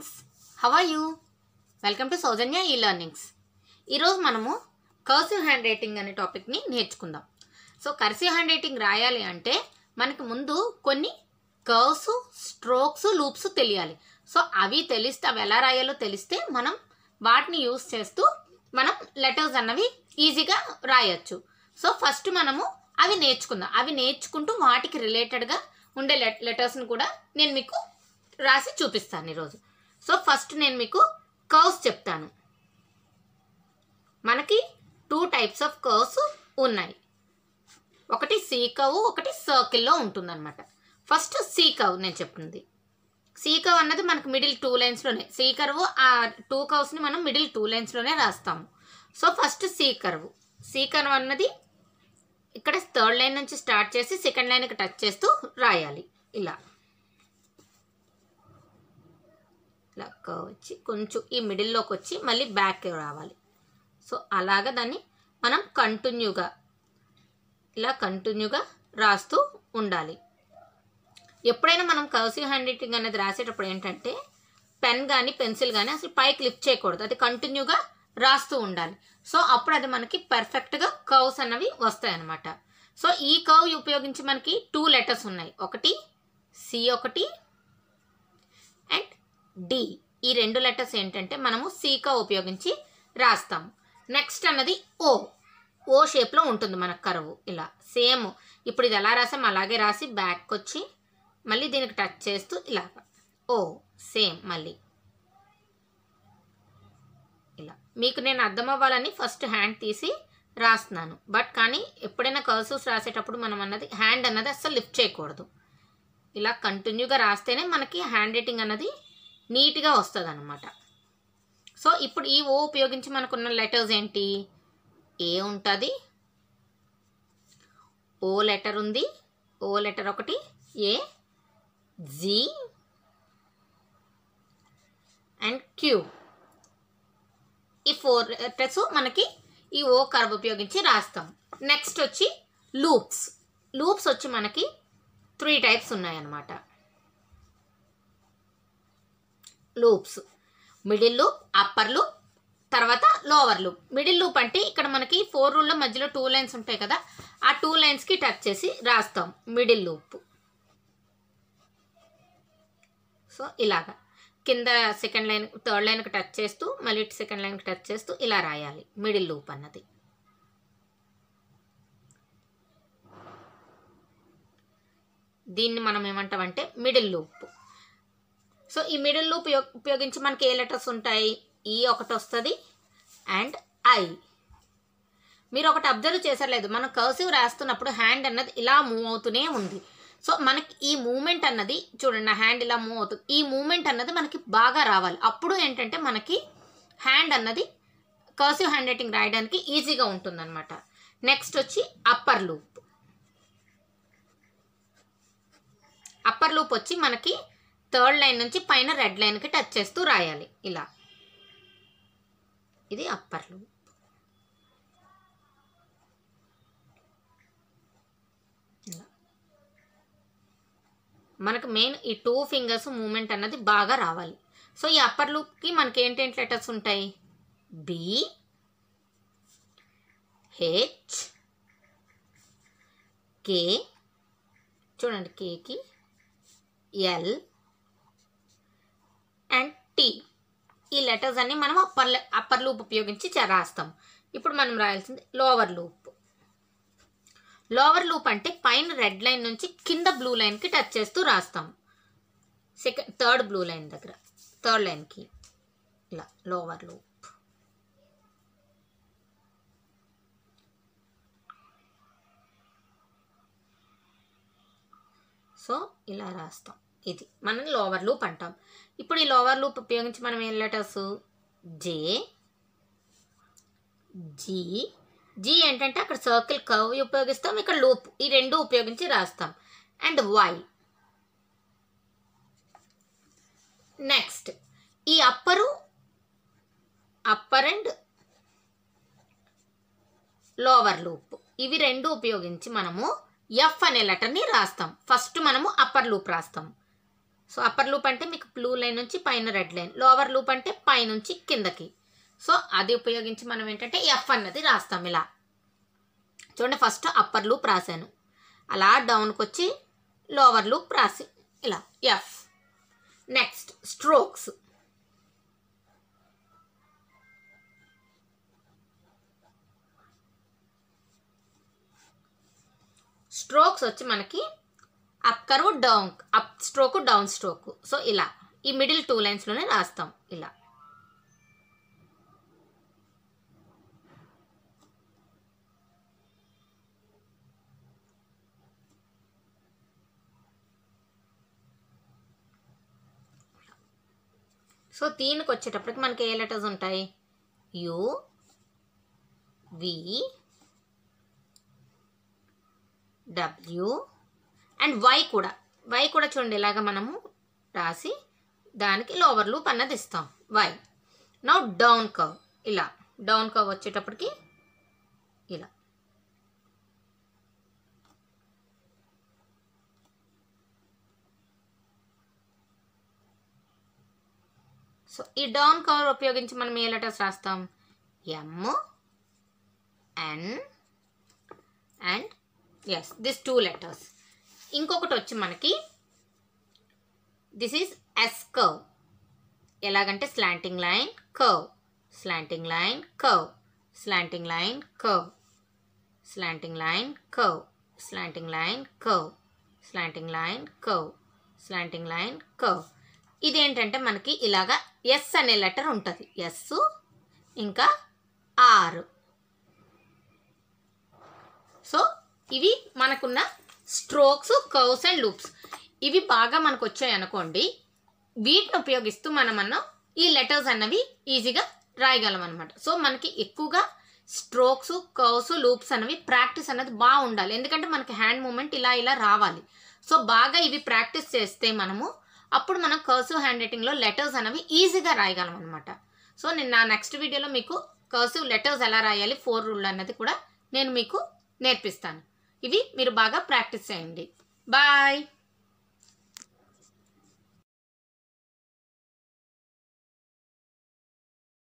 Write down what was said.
friends how are you welcome to Soujanya e learnings ఈరోజు మనము cursive hand writing అనే టాపిక్ని నేర్చుకుందాం సో కర్సివ్ హ్యాండ్ రైటింగ్ రాయాలి అంటే మనకు ముందు కొన్ని కర్వ్స్ స్ట్రోక్స్ లూప్స్ తెలియాలి సో అవి తెలిస్తే అవి ఎలా రాయాలో తెలిస్తే మనం వాటిని యూస్ చేస్తూ మనం లెటర్స్ అన్నవి ఈజీగా రాయొచ్చు సో ఫస్ట్ మనము అవి నేర్చుకుందాం అవి నేర్చుకుంటూ వాటికి రిలేటెడ్గా ఉండే లెటర్స్ని కూడా నేను మీకు రాసి చూపిస్తాను ఈరోజు సో ఫస్ట్ నేను మీకు కర్వ్స్ చెప్తాను మనకి టూ టైప్స్ ఆఫ్ కర్వ్స్ ఉన్నాయి ఒకటి సీ కవ్ ఒకటి సర్కిల్లో అనమాట ఫస్ట్ సీ కవ్ నేను చెప్తుంది సీ కవ్ అన్నది మనకు మిడిల్ టూ లైన్స్లోనే సీ కర్వ్ ఆ టూ కవ్స్ని మనం మిడిల్ టూ లైన్స్లోనే రాస్తాము so first C curve C curve అన్నది ఇక్కడ థర్డ్ లైన్ నుంచి స్టార్ట్ చేసి సెకండ్ లైన్కి టచ్ చేస్తూ రాయాలి ఇలా ఇట్లా కర్వ్ వచ్చి కొంచెం ఈ మిడిల్లోకి వచ్చి మళ్ళీ బ్యాక్ రావాలి సో అలాగ దాన్ని మనం కంటిన్యూగా ఇలా కంటిన్యూగా రాస్తూ ఉండాలి ఎప్పుడైనా మనం కర్సివ్ హ్యాండ్ రైటింగ్ అనేది రాసేటప్పుడు ఏంటంటే పెన్ కానీ పెన్సిల్ కానీ అసలు పైకి లిఫ్ట్ చేయకూడదు అది కంటిన్యూగా రాస్తూ ఉండాలి సో అప్పుడు అది మనకి పర్ఫెక్ట్గా కౌస్ అన్నవి వస్తాయి అనమాట సో ఈ కౌ ఉపయోగించి మనకి టూ లెటర్స్ ఉన్నాయి ఒకటి సి ఒకటి అండ్ డి ఈ రెండు లెటర్స్ ఏంటంటే మనము సీకా ఉపయోగించి రాస్తాము నెక్స్ట్ అన్నది ఓ ఓ షేప్లో ఉంటుంది మన కరువు ఇలా సేమ్ ఇప్పుడు ఇది ఎలా రాసాం అలాగే రాసి బ్యాక్ వచ్చి మళ్ళీ దీనికి టచ్ చేస్తూ ఇలాగ ఓ సేమ్ మళ్ళీ ఇలా మీకు నేను అర్థం అవ్వాలని ఫస్ట్ హ్యాండ్ తీసి రాస్తున్నాను బట్ కానీ ఎప్పుడైనా కర్సూస్ రాసేటప్పుడు మనం అన్నది హ్యాండ్ అన్నది అస్సలు లిఫ్ట్ చేయకూడదు ఇలా కంటిన్యూగా రాస్తేనే మనకి హ్యాండ్ రైటింగ్ అన్నది నీట్గా వస్తుంది అనమాట సో ఇప్పుడు ఈ ఓ ఉపయోగించి మనకున్న లెటర్స్ ఏంటి ఏ ఉంటుంది ఓ లెటర్ ఉంది ఓ లెటర్ ఒకటి ఏ జి అండ్ క్యూ ఈ ఫోర్ లెటర్స్ మనకి ఈ ఓ కర్వ్ ఉపయోగించి రాస్తాం నెక్స్ట్ వచ్చి లూప్స్ లూప్స్ వచ్చి మనకి త్రీ టైప్స్ ఉన్నాయన్నమాట loops middle loop upper loop తర్వాత లోవర్ లూప్ మిడిల్ లూప్ అంటే ఇక్కడ మనకి ఫోర్ రూల్లో మధ్యలో టూ లైన్స్ ఉంటాయి కదా ఆ టూ లైన్స్కి టచ్ చేసి రాస్తాం మిడిల్ లూప్ సో ఇలాగా కింద సెకండ్ లైన్ థర్డ్ లైన్కి టచ్ చేస్తూ మళ్ళీ సెకండ్ లైన్కి టచ్ చేస్తూ ఇలా రాయాలి మిడిల్ లూప్ అన్నది దీన్ని మనం ఏమంటామంటే మిడిల్ లూప్ సో ఈ మిడిల్ ఉపయోగ ఉపయోగించి మనకి ఏ లెటర్స్ ఉంటాయి ఈ e ఒకటి వస్తుంది అండ్ ఐ మీరు ఒకటి అబ్జర్వ్ చేశారు మనం కర్సివ్ రాస్తున్నప్పుడు హ్యాండ్ అన్నది ఇలా మూవ్ అవుతూనే ఉంది సో మనకి ఈ మూమెంట్ అన్నది చూడండి హ్యాండ్ ఇలా మూవ్ అవుతుంది ఈ మూమెంట్ అన్నది మనకి బాగా రావాలి అప్పుడు ఏంటంటే మనకి హ్యాండ్ అన్నది కర్సివ్ హ్యాండ్ రైటింగ్ రాయడానికి ఈజీగా ఉంటుందన్నమాట నెక్స్ట్ వచ్చి అప్పర్ లూప్ అప్పర్ లూప్ వచ్చి మనకి థర్డ్ లైన్ నుంచి పైన రెడ్ లైన్కి టచ్ చేస్తూ రాయాలి ఇలా ఇది అప్పర్ లూప్ మనకు మెయిన్ ఈ టూ ఫింగర్స్ మూమెంట్ అన్నది బాగా రావాలి సో ఈ అప్పర్ లూప్కి మనకి ఏంటేంటి లెటర్స్ ఉంటాయి బి హెచ్ కే చూడండి కేకి ఎల్ అండ్ టీ ఈ లెటర్స్ అన్ని మనం అప్పర్ అప్పర్ లూప్ ఉపయోగించి రాస్తాం ఇప్పుడు మనం రాయాల్సింది లోవర్ లూప్ లోవర్ లూప్ అంటే పైన రెడ్ లైన్ నుంచి కింద బ్లూ లైన్కి టచ్ చేస్తూ రాస్తాం సెకండ్ థర్డ్ బ్లూ లైన్ దగ్గర థర్డ్ లైన్కి ఇలా లోవర్ లూప్ సో ఇలా రాస్తాం ఇది మనం లోవర్ లూప్ అంటాం ఇప్పుడు ఈ లోవర్ లూప్ ఉపయోగించి మనం ఏం లెటర్స్ జే జీ జీ ఏంటంటే అక్కడ సర్కిల్ కర్వ్ ఉపయోగిస్తాం ఇక్కడ లూప్ ఈ రెండు ఉపయోగించి రాస్తాం అండ్ వై నెక్స్ట్ ఈ upper upper and lower loop ఇవి రెండు ఉపయోగించి మనము ఎఫ్ అనే లెటర్ని రాస్తాం ఫస్ట్ మనము అప్పర్ లూప్ రాస్తాం సో అప్పర్ లూప్ అంటే మీకు బ్లూ లైన్ నుంచి పైన రెడ్ లైన్ లోవర్ లూప్ అంటే పైనుంచి కిందకి సో అది ఉపయోగించి మనం ఏంటంటే ఎఫ్ అన్నది రాస్తాం ఇలా చూడండి ఫస్ట్ అప్పర్ లూప్ రాశాను అలా డౌన్కి వచ్చి లోవర్ లూప్ రాసి ఇలా ఎఫ్ నెక్స్ట్ స్ట్రోక్స్ స్ట్రోక్స్ వచ్చి మనకి up curve down up stroke down stroke so ఇలా ఈ మిడిల్ టూ లైన్స్లోనే రాస్తాం ఇలా సో దీనికి వచ్చేటప్పటికి మనకి ఏ లెటర్స్ ఉంటాయి U V W and Y కూడా వై కూడా చూడండి ఇలాగ మనము రాసి దానికి లోవర్ లూప్ అన్నది ఇస్తాం వై నౌ డౌన్ కవ్ ఇలా డౌన్ కవ్ వచ్చేటప్పటికి ఇలా సో ఈ డౌన్ కవర్ ఉపయోగించి మనం ఏ లెటర్స్ రాస్తాం M N and S this two letters ఇంకొకటి వచ్చి మనకి దిస్ ఈజ్ ఎస్ కవ్ ఎలాగంటే slanting line curve slanting line curve slanting line curve slanting line curve slanting line curve slanting line curve slanting line curve ఇదేంటంటే మనకి ఇలాగా yes అనే letter ఉంటుంది yes ఇంకా ఆరు సో ఇవి మనకున్న స్ట్రోక్స్ కర్వ్స్ అండ్ లూప్స్ ఇవి బాగా మనకు వచ్చాయి అనుకోండి వీటిని ఉపయోగిస్తూ మనం అన్న ఈ లెటర్స్ అన్నవి ఈజీగా రాయగలం అనమాట సో మనకి ఎక్కువగా స్ట్రోక్స్ కర్వ్స్ లూప్స్ అనేవి ప్రాక్టీస్ అనేది బాగా ఉండాలి ఎందుకంటే మనకి హ్యాండ్ మూమెంట్ ఇలా ఇలా రావాలి సో బాగా ఇవి ప్రాక్టీస్ చేస్తే మనము అప్పుడు మనం కర్సివ్ హ్యాండ్ రైటింగ్లో లెటర్స్ అనేవి ఈజీగా రాయగలం అనమాట సో నేను నా నెక్స్ట్ వీడియోలో మీకు కర్సివ్ లెటర్స్ ఎలా రాయాలి ఫోర్ రూల్ అనేది కూడా నేను మీకు నేర్పిస్తాను ఇవి మీరు బాగా ప్రాక్టీస్ చేయండి బాయ్